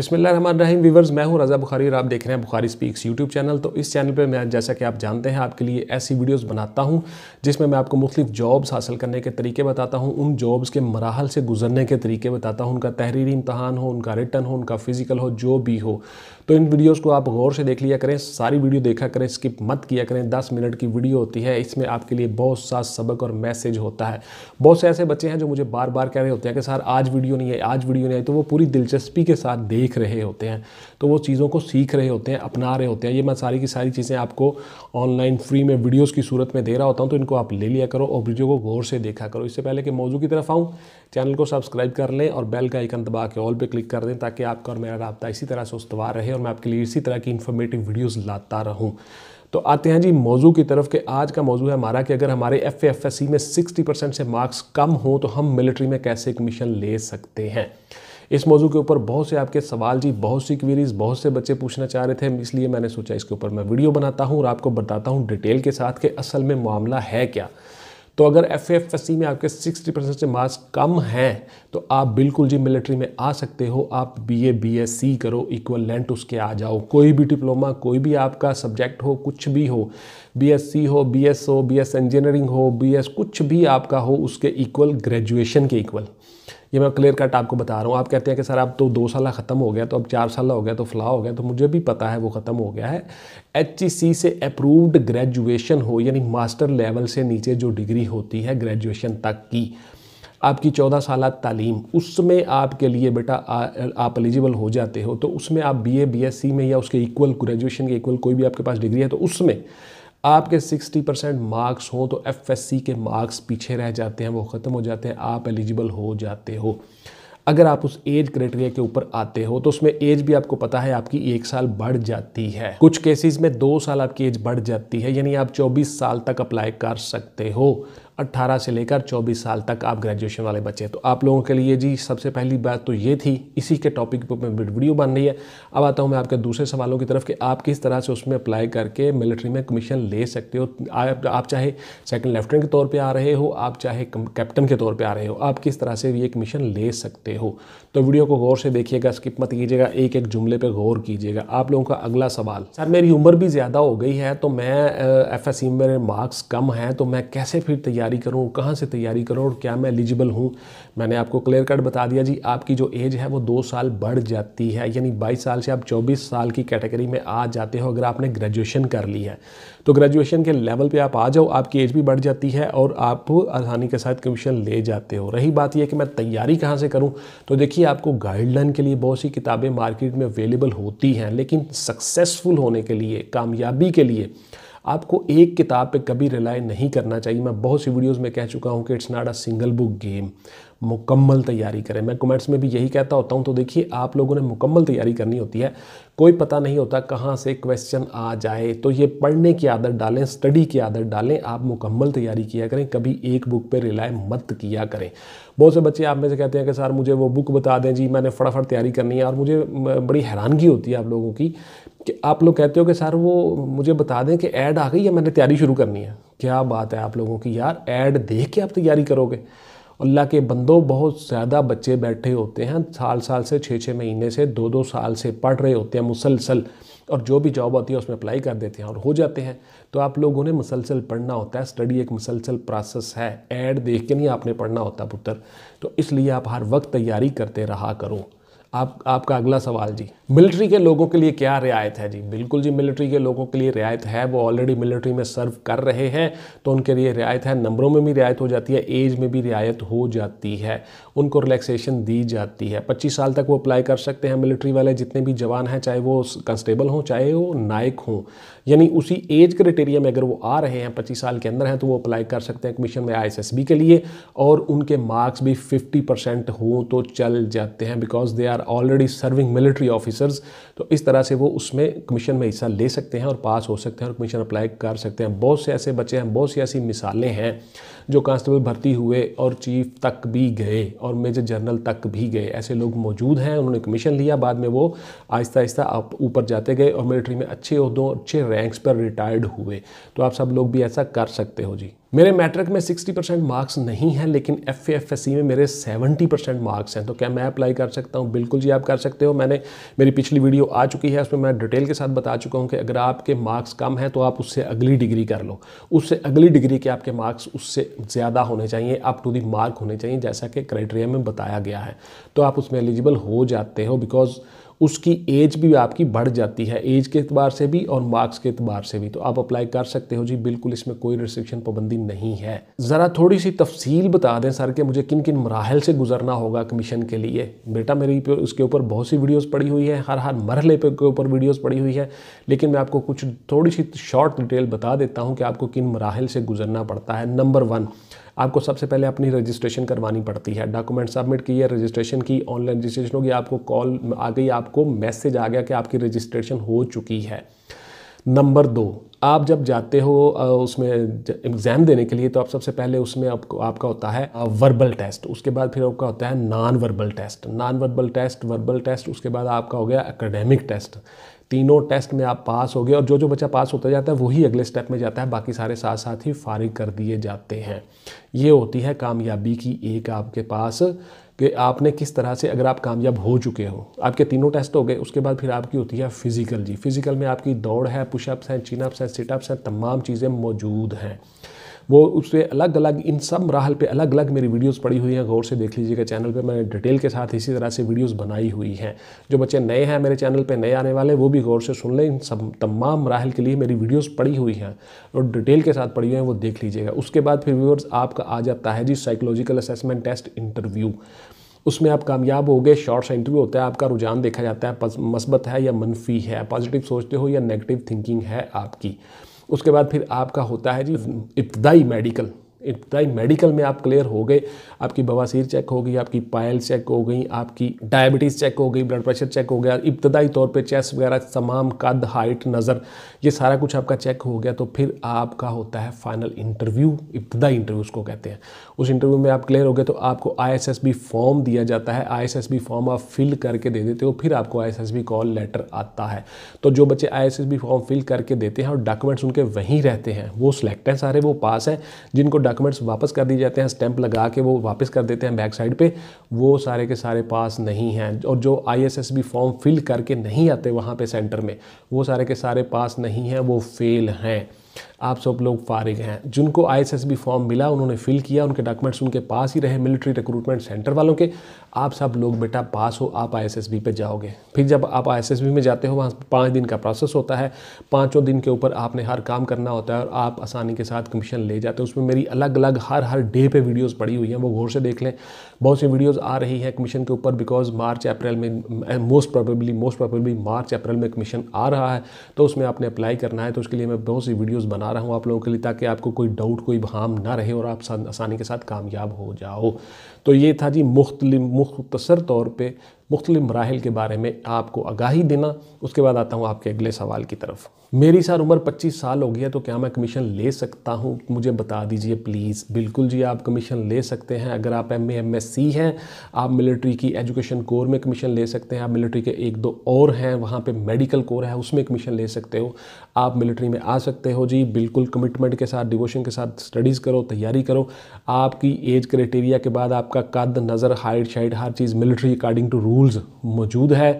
रहीम viewers मैं हूं रज़ा बुखारी और आप देख रहे हैं बुखारी स्पीक्स यूट्यूब चैनल तो इस चैनल पे मैं जैसा कि आप जानते हैं आपके लिए ऐसी वीडियोस बनाता हूं जिसमें मैं आपको मुख्तु जॉब्स हासिल करने के तरीके बताता हूं उन जॉब्स के मराहल से गुजरने के तरीके बताता हूँ उनका तहरीरी इम्तहान हो उनका रिटर्न हो उनका फ़िज़िकल हो जो भी हो तो इन वीडियोज़ को आप गौर से देख लिया करें सारी वीडियो देखा करें स्किप मत किया करें दस मिनट की वीडियो होती है इसमें आपके लिए बहुत सा सबक और मैसेज होता है बहुत से ऐसे बच्चे हैं जो मुझे बार बार कह रहे होते हैं कि सर आज वीडियो नहीं है आज वीडियो नहीं आई तो वो पूरी दिलचस्पी के साथ देख रहे होते हैं तो वो चीज़ों को सीख रहे होते हैं अपना रहे होते हैं ये मैं सारी की सारी चीज़ें आपको ऑनलाइन फ्री में वीडियोज़ की सूरत में दे रहा होता हूँ तो इनको आप ले लिया करो और वीडियो को गौर से देखा करो इससे पहले कि मौजू की तरफ आऊँ चैनल को सब्सक्राइब कर लें और बेल का आइकन दबा के ऑल पे क्लिक कर दें ताकि आपका और मेरा रबता इसी तरह से उसवार रहे और मैं आपके लिए इसी तरह की इन्फॉर्मेटिव वीडियोज़ लाता रहूँ तो आते हैं जी मौजू की तरफ के आज का मौजू है हमारा कि अगर हमारे एफ एफ एस सी में सिक्सटी परसेंट से मार्क्स कम हो तो हम मिलिट्री में कैसे कमीशन ले सकते हैं इस मौजू के ऊपर बहुत से आपके सवाल जी बहुत सी क्वेरीज बहुत से बच्चे पूछना चाह रहे थे इसलिए मैंने सोचा इसके ऊपर मैं वीडियो बनाता हूँ और आपको बताता हूँ डिटेल के साथ कि असल में मामला है क्या तो अगर एफ एफ एस सी में आपके सिक्सटी परसेंट से मार्क्स कम हैं तो आप बिल्कुल जी मिलिट्री में आ सकते हो आप B A B S C करो लेंट उसके आ जाओ कोई भी डिप्लोमा कोई भी आपका सब्जेक्ट हो कुछ भी हो बी एस सी हो बी एस हो बी एस इंजीनियरिंग हो बी एस कुछ भी आपका हो उसके इक्वल ग्रेजुएशन के इक्वल ये मैं क्लियर कट आपको बता रहा हूँ आप कहते हैं कि सर अब तो दो साल ख़त्म हो गया तो अब चार साल हो गया तो फ्ला हो गया तो मुझे भी पता है वो ख़त्म हो गया है एच e से अप्रूव्ड ग्रेजुएशन हो यानी मास्टर लेवल से नीचे जो डिग्री होती है ग्रेजुएशन तक की आपकी चौदह साल तालीम उसमें आपके लिए बेटा आप एलिजिबल हो जाते हो तो उसमें आप बीए बीएससी में या उसके इक्वल ग्रेजुएशन के इक्वल कोई भी आपके पास डिग्री है तो उसमें आपके 60 परसेंट मार्क्स हों तो एफ के मार्क्स पीछे रह जाते हैं वो ख़त्म हो जाते हैं आप एलिजिबल हो जाते हो अगर आप उस एज क्राइटेरिया के ऊपर आते हो तो उसमें एज भी आपको पता है आपकी एक साल बढ़ जाती है कुछ केसेस में दो साल आपकी एज बढ़ जाती है यानी आप 24 साल तक अप्लाई कर सकते हो 18 से लेकर 24 साल तक आप ग्रेजुएशन वाले बच्चे तो आप लोगों के लिए जी सबसे पहली बात तो ये थी इसी के टॉपिक पर मैं वीडियो बन रही है अब आता हूँ मैं आपके दूसरे सवालों की तरफ कि आप किस तरह से उसमें अप्लाई करके मिलिट्री में कमीशन ले सकते हो आप, आप चाहे सेकंड लेफ्टिनेंट के तौर पर आ रहे हो आप चाहे कैप्टन के तौर पर आ रहे हो आप किस तरह से ये कमीशन ले सकते हो तो वीडियो को गौर से देखिएगा स्किप मत कीजिएगा एक एक जुमले पर गौर कीजिएगा आप लोगों का अगला सवाल सर मेरी उम्र भी ज़्यादा हो गई है तो मैं एफ में मार्क्स कम हैं तो मैं कैसे फिर तैयार तैयारी करूँ कहाँ से तैयारी करूँ और क्या मैं एलिजिबल हूँ मैंने आपको क्लियर कट बता दिया जी आपकी जो एज है वो दो साल बढ़ जाती है यानी बाईस साल से आप चौबीस साल की कैटेगरी में आ जाते हो अगर आपने ग्रेजुएशन कर ली है तो ग्रेजुएशन के लेवल पर आप आ जाओ आपकी एज भी बढ़ जाती है और आप आसानी के साथ कमीशन ले जाते हो रही बात यह कि मैं तैयारी कहाँ से करूँ तो देखिए आपको गाइडलाइन के लिए बहुत सी किताबें मार्केट में अवेलेबल होती हैं लेकिन सक्सेसफुल होने के लिए कामयाबी के लिए आपको एक किताब पे कभी रिलाई नहीं करना चाहिए मैं बहुत सी वीडियोस में कह चुका हूँ कि it's not a single book game मुकम्मल तैयारी करें मैं कमेंट्स में भी यही कहता होता हूँ तो देखिए आप लोगों ने मुकम्मल तैयारी करनी होती है कोई पता नहीं होता कहाँ से क्वेश्चन आ जाए तो ये पढ़ने की आदत डालें स्टडी की आदत डालें आप मुकम्मल तैयारी किया करें कभी एक बुक पर रिलाय मत किया करें बहुत से बच्चे आप में से कहते हैं कि सर मुझे वो बुक बता दें जी मैंने फटाफट तैयारी करनी है और मुझे बड़ी हैरानगी होती है आप लोगों की कि आप लोग कहते हो कि सर वो मुझे बता दें कि ऐड आ गई या मैंने तैयारी शुरू करनी है क्या बात है आप लोगों की यार ऐड देख के आप तैयारी करोगे अल्लाह के बंदो बहुत ज़्यादा बच्चे बैठे होते हैं साल साल से छः छः महीने से दो दो साल से पढ़ रहे होते हैं मुसलसल और जो भी जॉब आती है उसमें अप्लाई कर देते हैं और हो जाते हैं तो आप लोगों ने मुसलसल पढ़ना होता है स्टडी एक मुसलसल प्रोसेस है ऐड देख के नहीं आपने पढ़ना होता पुत्र तो इसलिए आप हर वक्त तैयारी करते रहा करो आप आपका अगला सवाल जी मिलिट्री के लोगों के लिए क्या रियायत है जी बिल्कुल जी मिलिट्री के लोगों के लिए रियायत है वो ऑलरेडी मिलिट्री में सर्व कर रहे हैं तो उनके लिए रियायत है नंबरों में भी रियायत हो जाती है एज में भी रियायत हो जाती है उनको रिलैक्सेशन दी जाती है पच्चीस साल तक वो अप्लाई कर सकते हैं मिलिट्री वाले जितने भी जवान हैं चाहे वो कंस्टेबल हों चाहे वो नायक हों यानी उसी एज क्राइटेरिया में अगर वो आ रहे हैं पच्चीस साल के अंदर हैं तो वो अप्लाई कर सकते हैं कमीशन में आई के लिए और उनके मार्क्स भी फिफ्टी परसेंट हों तो चल जाते हैं because they are already serving military officers तो इस तरह से वो उसमें कमीशन में हिस्सा ले सकते हैं और पास हो सकते हैं और कमीशन अप्लाई कर सकते हैं बहुत से ऐसे बच्चे हैं बहुत सी ऐसी मिसालें हैं जो कांस्टेबल भर्ती हुए और चीफ तक भी गए और मेजर जनरल तक भी गए ऐसे लोग मौजूद हैं उन्होंने कमीशन लिया बाद में वो आहिस्ता आहिस्ता ऊपर जाते गए और मिलिट्री में अच्छे उहदों अच्छे रैंक्स पर रिटायर्ड हुए तो आप सब लोग भी ऐसा कर सकते हो जी मेरे मैट्रिक में 60 परसेंट मार्क्स नहीं हैं लेकिन एफ एफ एस सी में मेरे 70 परसेंट मार्क्स हैं तो क्या मैं अप्लाई कर सकता हूँ बिल्कुल जी आप कर सकते हो मैंने मेरी पिछली वीडियो आ चुकी है उसमें मैं डिटेल के साथ बता चुका हूँ कि अगर आपके मार्क्स कम हैं तो आप उससे अगली डिग्री कर लो उससे अगली डिग्री के आपके मार्क्स उससे ज़्यादा होने चाहिए अप टू दी मार्क होने चाहिए जैसा कि क्राइटेरिया में बताया गया है तो आप उसमें एलिजिबल हो जाते हो बिकॉज़ उसकी एज भी आपकी बढ़ जाती है एज के अतबार से भी और मार्क्स के अतबार से भी तो आप अप्लाई कर सकते हो जी बिल्कुल इसमें कोई रिस्ट्रिक्शन पाबंदी नहीं है ज़रा थोड़ी सी तफसील बता दें सर कि मुझे किन किन मराहल से गुजरना होगा कमीशन के लिए बेटा मेरी उसके ऊपर बहुत सी वीडियोज़ पड़ी हुई है हर हर मरहले पर के ऊपर वीडियोज़ पड़ी हुई है लेकिन मैं आपको कुछ थोड़ी सी शॉर्ट डिटेल बता देता हूँ कि आपको किन मराहल से गुजरना पड़ता है नंबर वन आपको सबसे पहले अपनी रजिस्ट्रेशन करवानी पड़ती है डॉक्यूमेंट सबमिट किए रजिस्ट्रेशन की ऑनलाइन रजिस्ट्रेशन होगी आपको कॉल आ गई आपको मैसेज आ गया कि आपकी रजिस्ट्रेशन हो चुकी है नंबर दो आप जब जाते हो उसमें एग्ज़ाम देने के लिए तो आप सबसे पहले उसमें आपको आपका होता है वर्बल टेस्ट उसके बाद फिर आपका होता है non verbal test non verbal test verbal test उसके बाद आपका हो गया एकेडमिक टेस्ट तीनों टेस्ट में आप पास हो गए और जो जो बच्चा पास होता जाता है वही अगले स्टेप में जाता है बाकी सारे साथ साथ ही फारिग कर दिए जाते हैं ये होती है कामयाबी की एक आपके पास कि आपने किस तरह से अगर आप कामयाब हो चुके हो आपके तीनों टेस्ट हो गए उसके बाद फिर आपकी होती है फिज़िकल जी फिज़िकल में आपकी दौड़ है पुशअप्स हैं चिनअप्स हैं सिटअप्स हैं तमाम चीज़ें मौजूद हैं वो उस पर अलग अलग इन सब मराहल पे अलग अलग मेरी वीडियोस पड़ी हुई हैं गौर से देख लीजिएगा चैनल पे मैंने डिटेल के साथ इसी तरह से वीडियोस बनाई हुई हैं जो बच्चे नए हैं मेरे चैनल पे नए आने वाले वो भी गौर से सुन लें इन सब तमाम मराहल के लिए मेरी वीडियोज़ पड़ी हुई हैं और डिटेल के साथ पड़ी हुई हैं वो देख लीजिएगा उसके बाद फिर व्यूअर्स आपका आ जाता है जी साइकोलॉजिकल असेसमेंट टेस्ट इंटरव्यू उसमें आप कामयाब हो गए शॉर्ट सा इंटरव्यू होता है आपका रुझान देखा जाता है मस्बत है या मनफी है पॉजिटिव सोचते हो या नेगेटिव थिंकिंग है आपकी उसके बाद फिर आपका होता है जी इब्तदाई मेडिकल इतना मेडिकल में आप क्लियर हो गए आपकी बवासीर चेक हो गई आपकी पायल चेक हो गई आपकी डायबिटीज़ चेक हो गई ब्लड प्रेशर चेक हो गया इब्तदाई तौर पे चेस्ट वगैरह तमाम कद हाइट नज़र ये सारा कुछ आपका चेक हो गया तो फिर आपका होता है फाइनल इंटरव्यू इब्तदाई इंटरव्यू उसको कहते हैं उस इंटरव्यू में आप क्लियर हो गए तो आपको आई फॉर्म दिया जाता है आई फॉर्म आप फिल करके दे देते हो फिर आपको आई कॉल लेटर आता है तो जो बच्चे आई फॉर्म फिल करके देते हैं और डॉक्यूमेंट्स उनके वहीं रहते हैं वो सिलेक्ट हैं सारे वो पास हैं जिनको डॉक्यूमेंट्स वापस कर दिए जाते हैं स्टैंप लगा के वो वापस कर देते हैं बैक साइड पे वो सारे के सारे पास नहीं हैं और जो आईएसएसबी फॉर्म फिल करके नहीं आते वहाँ पे सेंटर में वो सारे के सारे पास नहीं हैं वो फेल हैं आप सब लोग फारिग हैं जिनको आईएसएसबी फॉर्म मिला उन्होंने फ़िल किया उनके डॉक्यूमेंट्स उनके पास ही रहे मिलिट्री रिक्रूटमेंट सेंटर वालों के आप सब लोग बेटा पास हो आप आईएसएसबी पे जाओगे फिर जब आप आईएसएसबी में जाते हो वहाँ पाँच दिन का प्रोसेस होता है पाँचों दिन के ऊपर आपने हर काम करना होता है और आप आसानी के साथ कमीशन ले जाते हो उसमें मेरी अलग अलग हर हर डे पर वीडियोज़ पड़ी हुई हैं वो घोर से देख लें बहुत सी वीडियोज़ आ रही हैं कमीशन के ऊपर बिकॉज मार्च अप्रैल में most probably most probably March April में कमीशन आ रहा है तो उसमें आपने अप्लाई करना है तो उसके लिए मैं बहुत सी वीडियोज़ बना रहा हूँ आप लोगों के लिए ताकि आपको कोई डाउट कोई भाम ना रहे और आप आसानी के साथ कामयाब हो जाओ तो ये था जी मुख्तलि मुख्तसर तौर पर मुख्तलि मराहल के बारे में आपको आगाही देना उसके बाद आता हूँ आपके अगले सवाल की तरफ मेरी सर उम्र 25 साल हो गया तो क्या मैं कमीशन ले सकता हूँ मुझे बता दीजिए प्लीज़ बिल्कुल जी आप कमीशन ले सकते हैं अगर आप एम एम एस सी हैं आप मिलिट्री की एजुकेशन कोर में कमीशन ले सकते हैं आप मिलिट्री के एक दो और हैं वहाँ पे मेडिकल कोर है उसमें कमीशन ले सकते हो आप मिलिट्री में आ सकते हो जी बिल्कुल कमिटमेंट के साथ डिवोशन के साथ स्टडीज़ करो तैयारी करो आपकी एज क्राइटेरिया के बाद आप आपका कद नज़र हाइट शाइट हर चीज़ मिलिट्री अकॉर्डिंग टू रूल्स मौजूद है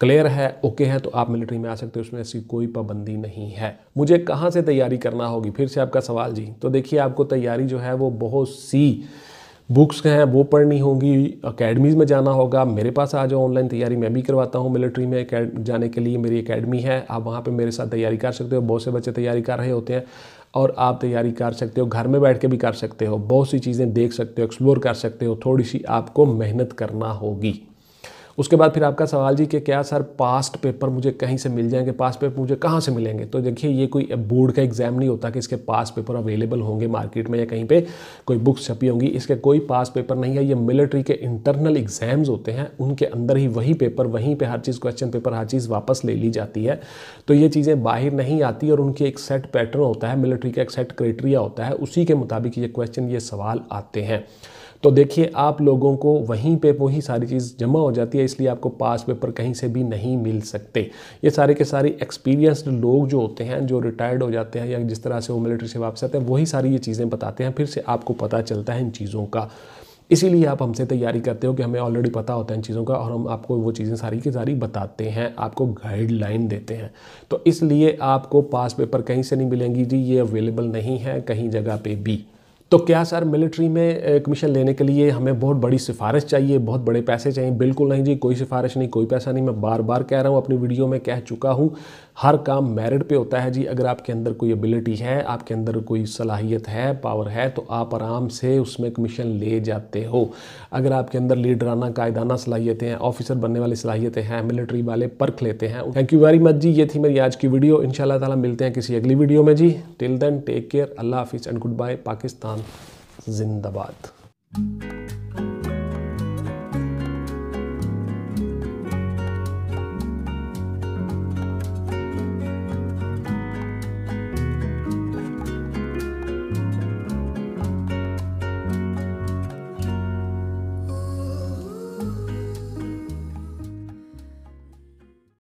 क्लियर है ओके है तो आप मिलिट्री में आ सकते हो उसमें ऐसी कोई पाबंदी नहीं है मुझे कहाँ से तैयारी करना होगी फिर से आपका सवाल जी तो देखिए आपको तैयारी जो है वो बहुत सी बुक्स हैं वो पढ़नी होगी अकेडमीज़ में जाना होगा मेरे पास आ जाओ ऑनलाइन तैयारी मैं भी करवाता हूँ मिलिट्री में जाने के लिए मेरी अकेडमी है आप वहाँ पे मेरे साथ तैयारी कर सकते हो बहुत से बच्चे तैयारी कर रहे होते हैं और आप तैयारी कर सकते हो घर में बैठ के भी कर सकते हो बहुत सी चीज़ें देख सकते हो एक्सप्लोर कर सकते हो थोड़ी सी आपको मेहनत करना होगी उसके बाद फिर आपका सवाल जी कि क्या सर पास्ट पेपर मुझे कहीं से मिल जाएंगे पास्ट पेपर मुझे कहाँ से मिलेंगे तो देखिए ये कोई बोर्ड का एग्जाम नहीं होता कि इसके पास पेपर अवेलेबल होंगे मार्केट में या कहीं पर कोई बुक्स छपी होंगी इसके कोई पास पेपर नहीं है ये मिलिट्री के इंटरनल एग्जाम्स होते हैं उनके अंदर ही वही पेपर वहीं पर हर चीज़ क्वेश्चन पेपर हर चीज़ वापस ले ली जाती है तो ये चीज़ें बाहर नहीं आती और उनकी एक सेट पैटर्न होता है मिलिट्री का एक सेट क्राइटेरिया होता है उसी के मुताबिक ये क्वेश्चन ये सवाल आते हैं तो देखिए आप लोगों को वहीं पे ही सारी चीज़ जमा हो जाती है इसलिए आपको पास पेपर कहीं से भी नहीं मिल सकते ये सारे के सारे एक्सपीरियंसड लोग जो होते हैं जो रिटायर्ड हो जाते हैं या जिस तरह से वो मिलिट्री से वापस आते हैं वही सारी ये चीज़ें बताते हैं फिर से आपको पता चलता है इन चीज़ों का इसीलिए आप हमसे तैयारी करते हो कि हमें ऑलरेडी पता होता है इन चीज़ों का और हम आपको वो चीज़ें सारी की सारी बताते हैं आपको गाइडलाइन देते हैं तो इसलिए आपको पास पेपर कहीं से नहीं मिलेंगी जी ये अवेलेबल नहीं है कहीं जगह पे भी तो क्या सर मिलिट्री में कमीशन लेने के लिए हमें बहुत बड़ी सिफारिश चाहिए बहुत बड़े पैसे चाहिए बिल्कुल नहीं जी कोई सिफारिश नहीं कोई पैसा नहीं मैं बार बार कह रहा हूँ अपनी वीडियो में कह चुका हूँ हर काम मेरिट पे होता है जी अगर आपके अंदर कोई एबिलिटी है आपके अंदर कोई सलाहियत है पावर है तो आप आराम से उसमें कमीशन ले जाते हो अगर आपके अंदर लीडराना कायदाना सलाहियतें हैं ऑफिसर बनने वाली सलाहियतें हैं मिलिट्री वाले पर्ख लेते हैं थैंक यू वेरी मच जी ये थी मेरी आज की वीडियो इन ताला मिलते हैं किसी अगली वीडियो में जी टिल देन टेक केयर अल्लाह हाफिज़ एंड गुड बाय पाकिस्तान जिंदाबाद